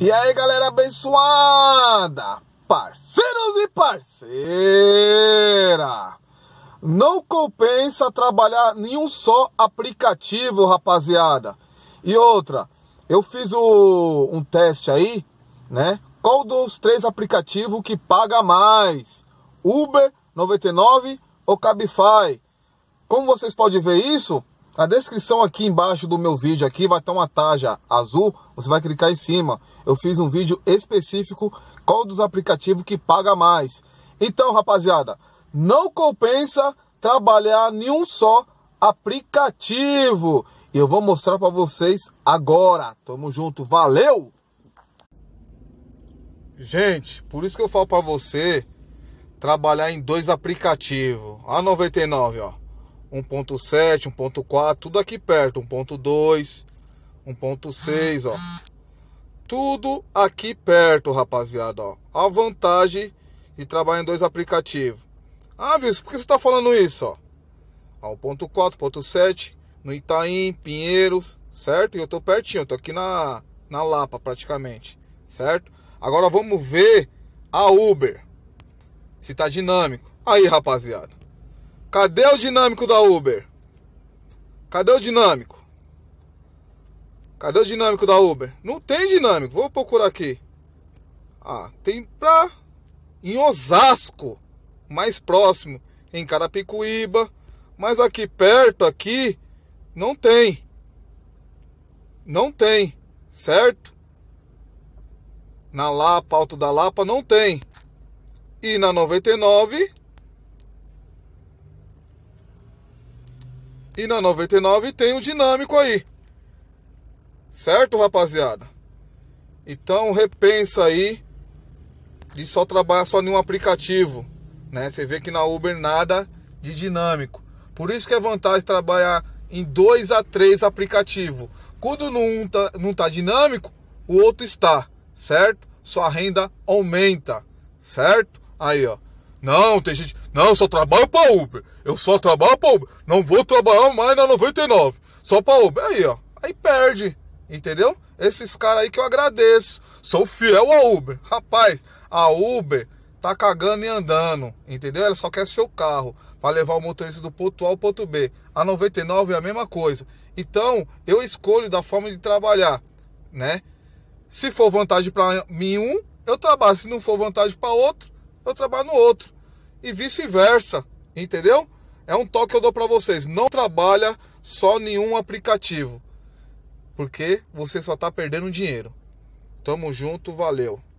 E aí galera abençoada, parceiros e parceira, não compensa trabalhar nenhum só aplicativo, rapaziada. E outra, eu fiz o, um teste aí, né? Qual dos três aplicativos que paga mais? Uber 99 ou Cabify? Como vocês podem ver isso, na descrição aqui embaixo do meu vídeo aqui vai ter uma taja azul, você vai clicar em cima. Eu fiz um vídeo específico qual dos aplicativos que paga mais. Então, rapaziada, não compensa trabalhar nenhum só aplicativo. E eu vou mostrar para vocês agora. Tamo junto, valeu! Gente, por isso que eu falo para você trabalhar em dois aplicativos. A 99, ó. 1.7, 1.4, tudo aqui perto, 1.2, 1.6, ó. Tudo aqui perto, rapaziada, ó. A vantagem de trabalhar em dois aplicativos. Ah, viu? por que você está falando isso, ó? ó 1.4, 1.7, no Itaim, Pinheiros, certo? E eu tô pertinho, eu tô aqui na, na Lapa praticamente, certo? Agora vamos ver a Uber, se tá dinâmico. Aí, rapaziada. Cadê o dinâmico da Uber? Cadê o dinâmico? Cadê o dinâmico da Uber? Não tem dinâmico. Vou procurar aqui. Ah, tem pra em Osasco, mais próximo, em Carapicuíba, mas aqui perto aqui não tem. Não tem, certo? Na Lapa, Alto da Lapa não tem. E na 99 E na 99 tem o dinâmico aí. Certo, rapaziada? Então repensa aí de só trabalhar só em um aplicativo, né? Você vê que na Uber nada de dinâmico. Por isso que é vantagem trabalhar em dois a três aplicativos. Quando um tá, não tá dinâmico, o outro está, certo? Sua renda aumenta, certo? Aí, ó. Não, tem gente não, eu só trabalho pra Uber. Eu só trabalho pra Uber. Não vou trabalhar mais na 99. Só pra Uber. Aí, ó. Aí perde. Entendeu? Esses caras aí que eu agradeço. Sou fiel a Uber. Rapaz, a Uber tá cagando e andando. Entendeu? Ela só quer seu carro para levar o motorista do ponto A ao ponto B. A 99 é a mesma coisa. Então, eu escolho da forma de trabalhar, né? Se for vantagem para mim um, eu trabalho. Se não for vantagem para outro, eu trabalho no outro e vice-versa, entendeu? É um toque que eu dou para vocês, não trabalha só nenhum aplicativo, porque você só tá perdendo dinheiro. Tamo junto, valeu.